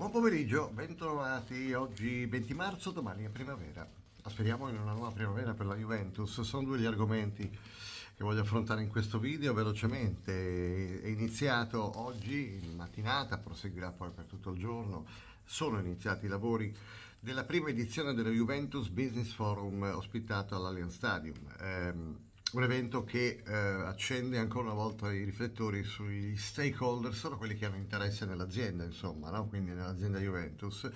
Buon pomeriggio, bentrovati. Oggi 20 marzo, domani è primavera. Aspettiamo in una nuova primavera per la Juventus. Sono due gli argomenti che voglio affrontare in questo video velocemente. È iniziato oggi in mattinata, proseguirà poi per tutto il giorno. Sono iniziati i lavori della prima edizione della Juventus Business Forum ospitato all'Allianz Stadium. Ehm, un evento che eh, accende ancora una volta i riflettori sugli stakeholder, sono quelli che hanno interesse nell'azienda, insomma, no? quindi nell'azienda Juventus.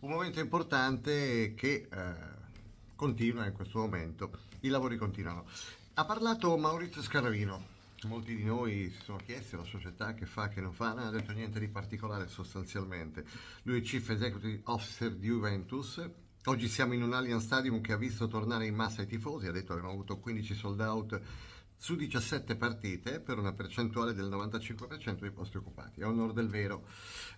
Un momento importante che eh, continua in questo momento, i lavori continuano. Ha parlato Maurizio Scaravino, molti di noi si sono chiesti la società che fa, che non fa, non ha detto niente di particolare sostanzialmente. Lui è Chief Executive Officer di Juventus, Oggi siamo in un Allianz Stadium che ha visto tornare in massa i tifosi, ha detto che abbiamo avuto 15 sold out su 17 partite per una percentuale del 95% dei posti occupati. È onore del vero,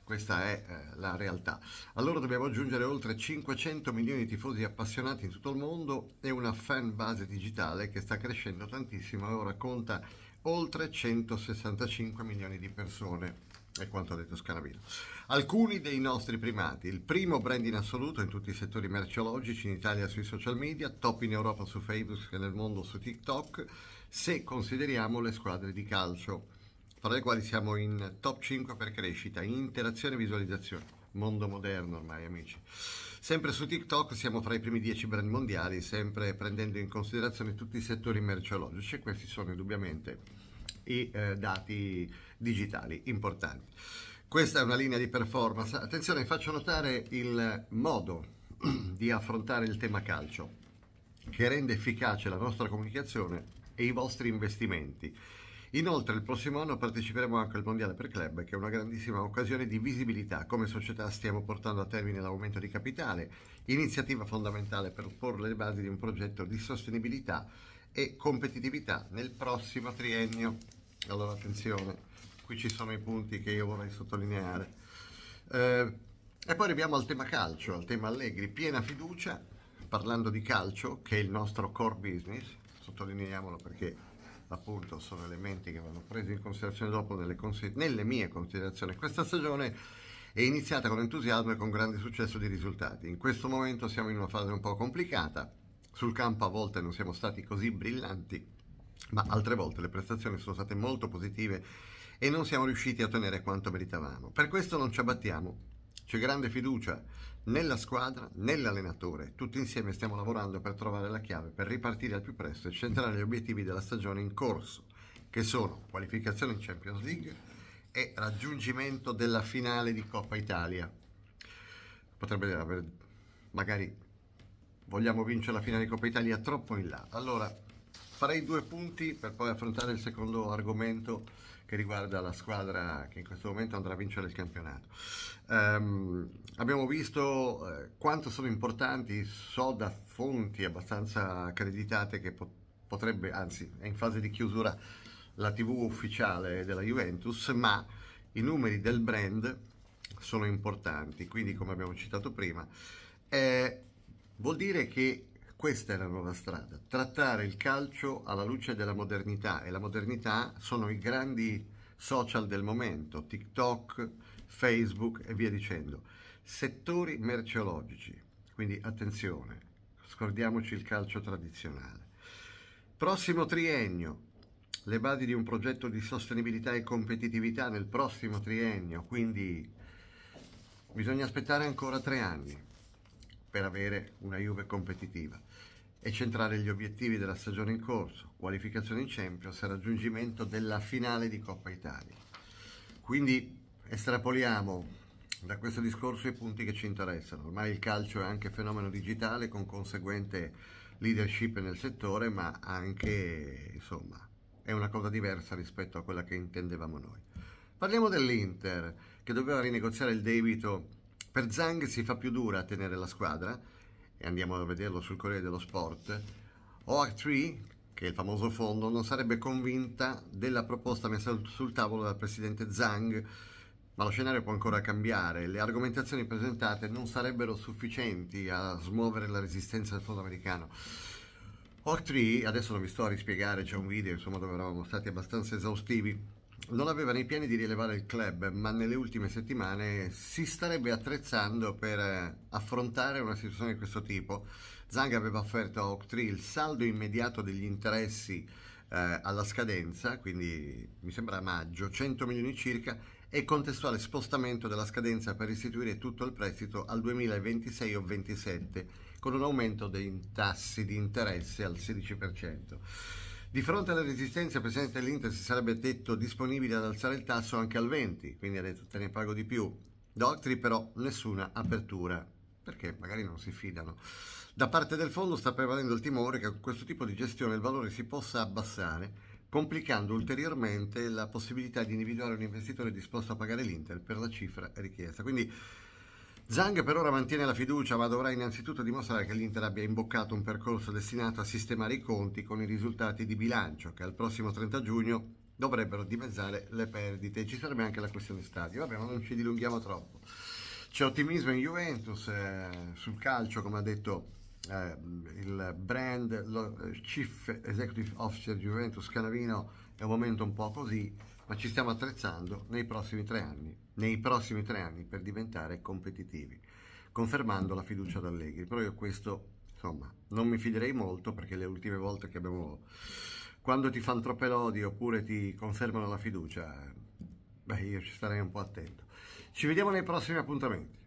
questa è eh, la realtà. Allora dobbiamo aggiungere oltre 500 milioni di tifosi appassionati in tutto il mondo e una fan base digitale che sta crescendo tantissimo e ora conta oltre 165 milioni di persone è quanto ha detto Scanavino. Alcuni dei nostri primati, il primo brand in assoluto in tutti i settori merceologici in Italia sui social media, top in Europa su Facebook e nel mondo su TikTok, se consideriamo le squadre di calcio, fra le quali siamo in top 5 per crescita, interazione e visualizzazione. Mondo moderno ormai, amici. Sempre su TikTok siamo fra i primi 10 brand mondiali, sempre prendendo in considerazione tutti i settori merceologici e questi sono indubbiamente i eh, dati digitali importanti. Questa è una linea di performance. Attenzione, faccio notare il modo di affrontare il tema calcio che rende efficace la nostra comunicazione e i vostri investimenti. Inoltre il prossimo anno parteciperemo anche al Mondiale per Club, che è una grandissima occasione di visibilità. Come società stiamo portando a termine l'aumento di capitale, iniziativa fondamentale per porre le basi di un progetto di sostenibilità e competitività nel prossimo triennio. Allora attenzione, qui ci sono i punti che io vorrei sottolineare. Eh, e poi arriviamo al tema calcio, al tema Allegri, piena fiducia, parlando di calcio, che è il nostro core business, sottolineiamolo perché appunto sono elementi che vanno presi in considerazione dopo nelle, consi- nelle mie considerazioni. Questa stagione è iniziata con entusiasmo e con grande successo di risultati. In questo momento siamo in una fase un po' complicata, sul campo a volte non siamo stati così brillanti, ma altre volte le prestazioni sono state molto positive e non siamo riusciti a ottenere quanto meritavamo. Per questo non ci abbattiamo. C'è grande fiducia nella squadra, nell'allenatore. Tutti insieme stiamo lavorando per trovare la chiave per ripartire al più presto e centrare gli obiettivi della stagione in corso, che sono qualificazione in Champions League e raggiungimento della finale di Coppa Italia. Potrebbe aver magari vogliamo vincere la finale di Coppa Italia troppo in là. Allora, farei due punti per poi affrontare il secondo argomento che riguarda la squadra che in questo momento andrà a vincere il campionato. Um, abbiamo visto eh, quanto sono importanti, so da fonti abbastanza accreditate che po potrebbe, anzi è in fase di chiusura la TV ufficiale della Juventus, ma i numeri del brand sono importanti, quindi come abbiamo citato prima, è Vuol dire che questa è la nuova strada, trattare il calcio alla luce della modernità e la modernità sono i grandi social del momento, TikTok, Facebook e via dicendo. Settori merceologici, quindi attenzione, scordiamoci il calcio tradizionale. Prossimo triennio, le basi di un progetto di sostenibilità e competitività nel prossimo triennio, quindi bisogna aspettare ancora tre anni per avere una Juve competitiva e centrare gli obiettivi della stagione in corso, qualificazione in Champions e raggiungimento della finale di Coppa Italia. Quindi estrapoliamo da questo discorso i punti che ci interessano. Ormai il calcio è anche fenomeno digitale con conseguente leadership nel settore, ma anche, insomma, è una cosa diversa rispetto a quella che intendevamo noi. Parliamo dell'Inter, che doveva rinegoziare il debito per Zhang si fa più dura a tenere la squadra, e andiamo a vederlo sul Corriere dello Sport, OR3, che è il famoso fondo, non sarebbe convinta della proposta messa sul tavolo dal presidente Zhang, ma lo scenario può ancora cambiare. Le argomentazioni presentate non sarebbero sufficienti a smuovere la resistenza del fondo americano. OR3, adesso non vi sto a rispiegare, c'è un video insomma, dove eravamo stati abbastanza esaustivi, non aveva nei piani di rilevare il club, ma nelle ultime settimane si starebbe attrezzando per eh, affrontare una situazione di questo tipo. Zang aveva offerto a Octree il saldo immediato degli interessi eh, alla scadenza, quindi mi sembra a maggio, 100 milioni circa, e contestuale spostamento della scadenza per restituire tutto il prestito al 2026 o 27, con un aumento dei tassi di interesse al 16%. Di fronte alla resistenza presidente dell'Inter si sarebbe detto disponibile ad alzare il tasso anche al 20, quindi ha detto te ne pago di più. Doctri però nessuna apertura, perché magari non si fidano. Da parte del fondo sta prevalendo il timore che con questo tipo di gestione il valore si possa abbassare, complicando ulteriormente la possibilità di individuare un investitore disposto a pagare l'Inter per la cifra richiesta. Quindi Zhang per ora mantiene la fiducia, ma dovrà innanzitutto dimostrare che l'Inter abbia imboccato un percorso destinato a sistemare i conti con i risultati di bilancio, che al prossimo 30 giugno dovrebbero dimezzare le perdite. Ci sarebbe anche la questione stadio, vabbè, ma non ci dilunghiamo troppo. C'è ottimismo in Juventus eh, sul calcio, come ha detto eh, il brand, lo, eh, Chief Executive Officer Juventus Canavino, è un momento un po' così ma ci stiamo attrezzando nei prossimi tre anni, nei prossimi tre anni per diventare competitivi, confermando la fiducia ad Allegri. Però io questo, insomma, non mi fiderei molto perché le ultime volte che abbiamo... Quando ti fanno troppe lodi oppure ti confermano la fiducia, beh, io ci starei un po' attento. Ci vediamo nei prossimi appuntamenti.